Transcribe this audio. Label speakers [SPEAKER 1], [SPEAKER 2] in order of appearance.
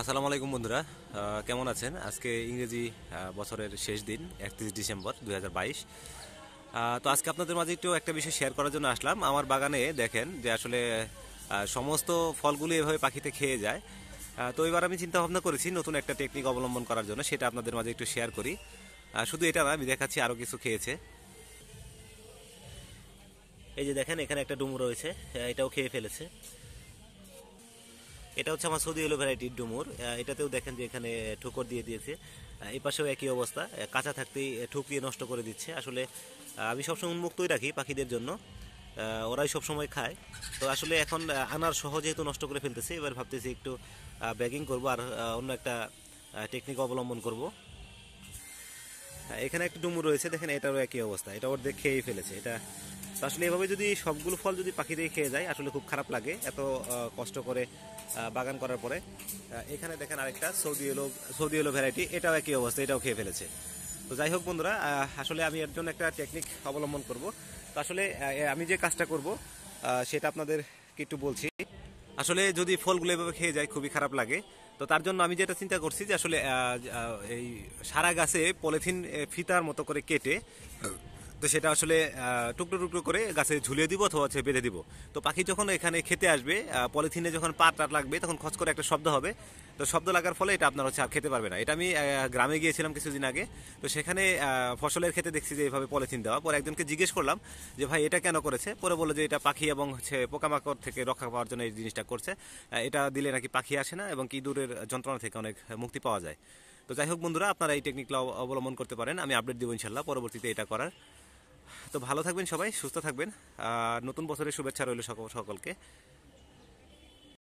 [SPEAKER 1] আসসালামু আলাইকুম বন্ধুরা কেমন আছেন আজকে ইংরেজি বছরের শেষ দিন একত্রিশ ডিসেম্বর দু তো আজকে আপনাদের মাঝে একটু একটা বিষয় শেয়ার করার জন্য আসলাম আমার বাগানে দেখেন যে আসলে সমস্ত ফলগুলি এভাবে পাখিতে খেয়ে যায় তো এবার আমি চিন্তাভাবনা করেছি নতুন একটা টেকনিক অবলম্বন করার জন্য সেটা আপনাদের মাঝে একটু শেয়ার করি শুধু এটা না আমি দেখাচ্ছি আরও কিছু খেয়েছে এই যে দেখেন এখানে একটা ডুমু রয়েছে এটাও খেয়ে ফেলেছে এটা হচ্ছে আমার সৌদি এলো ভ্যারাইটির ডুমুর এটাতেও দেখেন যে এখানে ঠোকর দিয়ে দিয়েছে এই পাশেও একই অবস্থা কাঁচা থাকতেই ঠুকরিয়ে নষ্ট করে দিচ্ছে আসলে আমি সবসময় উন্মুক্তই রাখি পাখিদের জন্য ওরাই সব সময় খায় তো আসলে এখন আনার সহজে তো নষ্ট করে ফেলতেছে এবার ভাবতেছি একটু ব্যাগিং করব আর অন্য একটা টেকনিক অবলম্বন করব এখানে একটা ডুমুর রয়েছে দেখেন এটারও একই অবস্থা এটা ওর দেখেই ফেলেছে এটা তো আসলে এভাবে যদি সবগুলো ফল যদি পাখিতেই খেয়ে যায় আসলে খুব খারাপ লাগে এত কষ্ট করে বাগান করার পরে এখানে দেখেন আরেকটা সৌদি এলো সৌদি এলো ভ্যারাইটি এটাও একই অবস্থা এটাও খেয়ে ফেলেছে তো যাই হোক বন্ধুরা আসলে আমি এর জন্য একটা টেকনিক অবলম্বন করব তো আসলে আমি যে কাজটা করব সেটা আপনাদেরকে একটু বলছি আসলে যদি ফলগুলো এভাবে খেয়ে যায় খুবই খারাপ লাগে তো তার জন্য আমি যেটা চিন্তা করছি যে আসলে এই সারা গাছে পলিথিন ফিতার মতো করে কেটে তো সেটা আসলে টুকরো টুকরো করে গাছে ঝুলিয়ে দিব অথবা হচ্ছে বেঁধে দিব তো পাখি যখন এখানে খেতে আসবে পলিথিনে যখন পাট টাট লাগবে তখন খচ করে একটা শব্দ হবে তো শব্দ লাগার ফলে এটা আপনার হচ্ছে আর খেতে পারবে না এটা আমি গ্রামে গিয়েছিলাম কিছুদিন আগে তো সেখানে ফসলের খেতে দেখছি যে এইভাবে পলিথিন দেওয়া পরে একজনকে জিজ্ঞেস করলাম যে ভাই এটা কেন করেছে পরে বললো যে এটা পাখি এবং হচ্ছে পোকামাকড় থেকে রক্ষা পাওয়ার জন্য এই জিনিসটা করছে এটা দিলে নাকি পাখি আসে না এবং দূরের যন্ত্রণা থেকে অনেক মুক্তি পাওয়া যায় তো যাই হোক বন্ধুরা আপনারা এই টেকনিকটা অবলম্বন করতে পারেন আমি আপডেট দেবো ইনশাল্লাহ পরবর্তীতে এটা করার তো ভালো থাকবেন সবাই সুস্থ থাকবেন নতুন বছরের শুভেচ্ছা রইল সকল সকলকে